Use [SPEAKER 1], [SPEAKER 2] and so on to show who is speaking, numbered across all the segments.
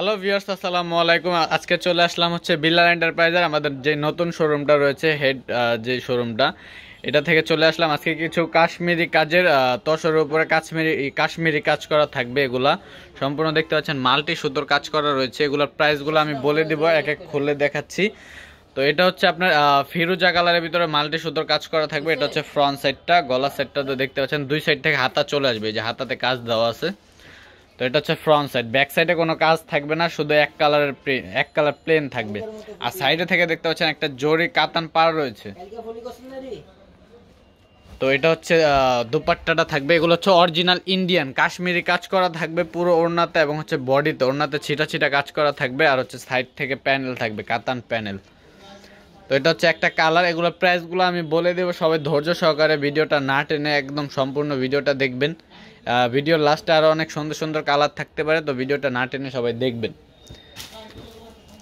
[SPEAKER 1] hello viewers আসসালামু আলাইকুম আজকে চলে আসলাম হচ্ছে বিল্লার এন্টারপ্রাইজের আমাদের যে নতুন শোরুমটা রয়েছে হেড যে শোরুমটা এটা থেকে চলে আসলাম আজকে কিছু কাশ্মীরি কাজের তসর উপরে কাশ্মীরি কাশ্মীরি কাজ করা থাকবে এগুলা সম্পূর্ণ দেখতে পাচ্ছেন মাল্টি সুতোর কাজ করা রয়েছে এগুলোর প্রাইসগুলো আমি বলে দিব এক এক খুলে দেখাচ্ছি তো এটা হচ্ছে আপনার ফিরুজা কালারের ভিতরে মাল্টি সুতোর কাজ করা থাকবে এটা হচ্ছে ফ্রন্ট সাইডটা গলা সাইডটা তো দেখতে পাচ্ছেন দুই সাইড থেকে হাতা চলে আসবে যে হাতাতে কাজ দেওয়া আছে তো এটা হচ্ছে ফ্রন্ট সাইড ব্যাক সাইডে কোনো কাজ থাকবে না শুধু এক কালারের এক কালার প্লেন থাকবে আর সাইডে থেকে দেখতে পাচ্ছেন একটা জরি কাতান পাড়া রয়েছে তো এটা হচ্ছে দুপাট্টাটা থাকবে এগুলো হচ্ছে অরিজিনাল ইন্ডিয়ান কাশ্মীরি কাজ করা থাকবে পুরো ওড়নাতে এবং হচ্ছে বডিতে ওড়নাতে ছিটা ছিটা কাজ করা থাকবে আর হচ্ছে সাইড থেকে প্যানেল থাকবে কাতান প্যানেল তো এটা হচ্ছে একটা কালার এগুলোর প্রাইসগুলো আমি বলে দেবো সবাই ধৈর্য সহকারে ভিডিওটা না টেনে একদম সম্পূর্ণ ভিডিওটা দেখবেন ভিডিওর লাস্টে আরও অনেক সুন্দর সুন্দর কালার থাকতে পারে তো ভিডিওটা না টেনে সবাই দেখবেন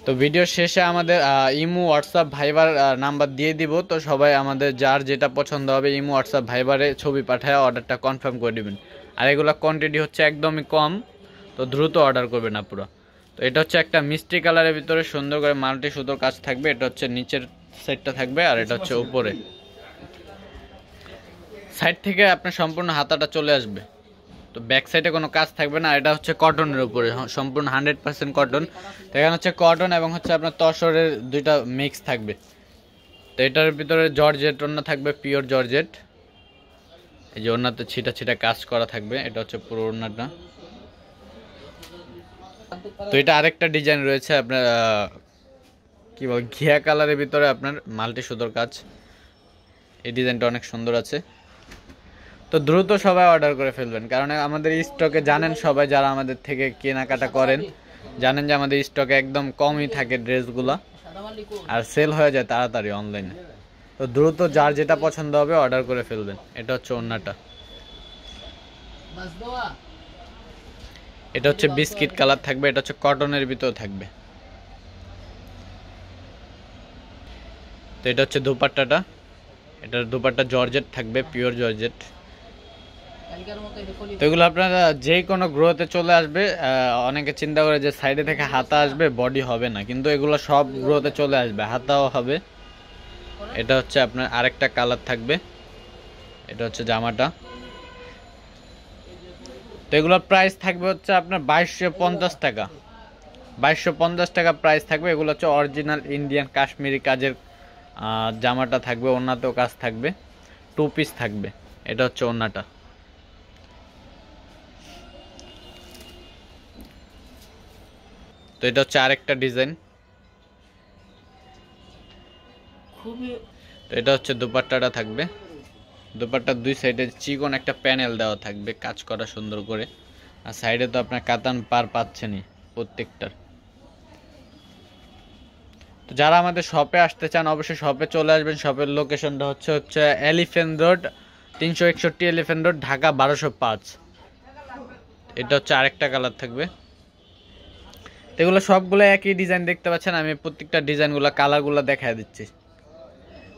[SPEAKER 1] তো ভিডিওর শেষে আমাদের ইমু হোয়াটসঅ্যাপ ভাইবার নাম্বার দিয়ে দিব তো সবাই আমাদের যার যেটা পছন্দ হবে ইমু হোয়াটসঅ্যাপ ভাইবারে ছবি পাঠায় অর্ডারটা কনফার্ম করে দেবেন আর এগুলো কোয়ান্টিটি হচ্ছে একদমই কম তো দ্রুত অর্ডার করবেন পুরো তো এটা হচ্ছে একটা মিষ্টি কালারের ভিতরে সুন্দর করে মাল্টি সুতোর কাজ থাকবে এটা হচ্ছে নিচের সাইডটা থাকবে আর এটা হচ্ছে উপরে সাইড থেকে আপনার সম্পূর্ণ হাতাটা চলে আসবে তো ব্যাক সাইডে কোনো কাজ থাকবে না এটা হচ্ছে কটনের উপরে সম্পূর্ণ হান্ড্রেড পার্সেন্ট কটন তো এখানে হচ্ছে কটন এবং হচ্ছে আপনার তসরের দুইটা মিক্স থাকবে তো এটার ভিতরে জর্জেট ওনা থাকবে পিওর জর্জেট এই যে ওনাতে ছিটা ছিটা কাজ করা থাকবে এটা হচ্ছে পুরো ওনাটা তো এটা আরেকটা ডিজাইন রয়েছে আপনার কি বল ঘিয়া কালারের ভিতরে আপনার মাল্টি সুতোর কাজ এই ডিজাইনটা অনেক সুন্দর আছে তো দ্রুত সবাই অর্ডার করে ফেলবেন কারণ আমাদের স্টকে জানেন সবাই যারা আমাদের থেকে কেনাকাটা করেন জানেন যে আমাদের স্টকে একদম কমই থাকে ড্রেসগুলো আর সেল হয়ে যায় তাড়াতাড়ি অনলাইনে তো দ্রুত যার যেটা পছন্দ হবে অর্ডার করে ফেলবেন এটা হচ্ছে অন্যটা এটা হচ্ছে বিস্কিট কালার থাকবে এটা হচ্ছে কটনের ভিতর থাকবে তো এটা হচ্ছে দুপাট্টাটা এটার দুপাট্টা জর্জেট থাকবে পিওর জর্জেট তো এগুলো আপনারা যে কোনো গ্রোতে চলে আসবে অনেকে চিন্তা করে যে সাইডে থেকে হাতা আসবে বডি হবে না কিন্তু এগুলো সব গ্রোতে চলে আসবে হাতাও হবে এটা হচ্ছে আপনার আরেকটা কালার থাকবে এটা হচ্ছে জামাটা তো এগুলোর প্রাইস থাকবে হচ্ছে আপনার বাইশশো পঞ্চাশ টাকা বাইশশো পঞ্চাশ টাকা প্রাইস থাকবে এগুলো হচ্ছে অরিজিনাল ইন্ডিয়ান কাশ্মীরি কাজের জামাটা থাকবে ওনাতেও কাজ থাকবে টু পিস থাকবে এটা হচ্ছে ওনাটা তো এটা হচ্ছে আরেকটা ডিজাইন তো এটা হচ্ছে দুপাট্টাটা থাকবে দোপাট্টার দুই সাইডে চিকন একটা প্যানেল দেওয়া থাকবে কাজ করা সুন্দর করে আর সাইডে তো আপনার কাতান পার পাচ্ছেনই প্রত্যেকটার তো যারা আমাদের শপে আসতে চান অবশ্যই শপে চলে আসবেন শপের লোকেশনটা হচ্ছে হচ্ছে এলিফেন্ট রোড তিনশো একষট্টি এলিফেন্ট রোড ঢাকা বারোশো পাঁচ এটা হচ্ছে আরেকটা কালার থাকবে এগুলো সবগুলো একই ডিজাইন দেখতে পাচ্ছেন আমি প্রত্যেকটা ডিজাইনগুলো কালারগুলো দেখা দিচ্ছি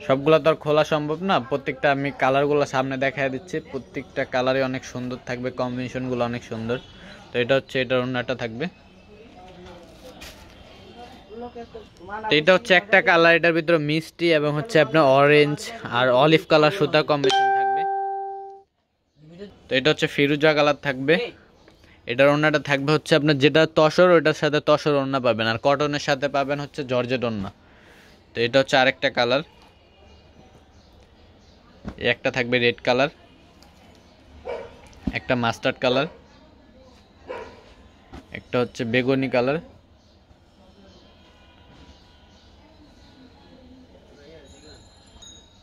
[SPEAKER 1] সবগুলো তো আর খোলা সম্ভব না প্রত্যেকটা আমি কালারগুলো সামনে দেখা দিচ্ছি প্রত্যেকটা কালারই অনেক সুন্দর থাকবে কম্বিনেশনগুলো অনেক সুন্দর তো এটা হচ্ছে এটার অন্যটা থাকবে এটা হচ্ছে একটা কালার এটার ভিতরে মিষ্টি এবং হচ্ছে আপনার অরেঞ্জ আর অলিভ কালার সুতা কম্বিনেশন থাকবে তো এটা হচ্ছে ফিরুজা কালার থাকবে এটার ওনাটা থাকবে হচ্ছে আপনার যেটা তসর ওটার সাথে তসর ওনা পাবেন আর কটনের সাথে পাবেন হচ্ছে জর্জেট ওনা তো এটা হচ্ছে আরেকটা কালার একটা থাকবে রেড কালার একটা মাস্টার্ড কালার একটা হচ্ছে বেগুনি কালার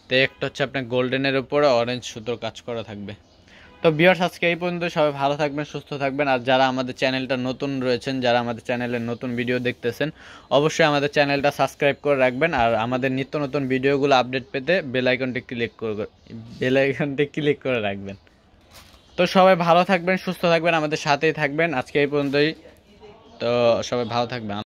[SPEAKER 1] তো একটা হচ্ছে আপনার গোল্ডেনের উপরে অরেঞ্জ সুতোর কাজ করা থাকবে তো বিয়ার আজকে এই পর্যন্ত সবাই ভালো থাকবেন সুস্থ থাকবেন আর যারা আমাদের চ্যানেলটা নতুন রয়েছেন যারা আমাদের চ্যানেলের নতুন ভিডিও দেখতেছেন অবশ্যই আমাদের চ্যানেলটা সাবস্ক্রাইব করে রাখবেন আর আমাদের নিত্য নতুন ভিডিওগুলো আপডেট পেতে বেলাইকনটি ক্লিক করে বেলাইকনটি ক্লিক করে রাখবেন তো সবাই ভালো থাকবেন সুস্থ থাকবেন আমাদের সাথেই থাকবেন আজকে এই পর্যন্তই তো সবাই ভালো থাকবেন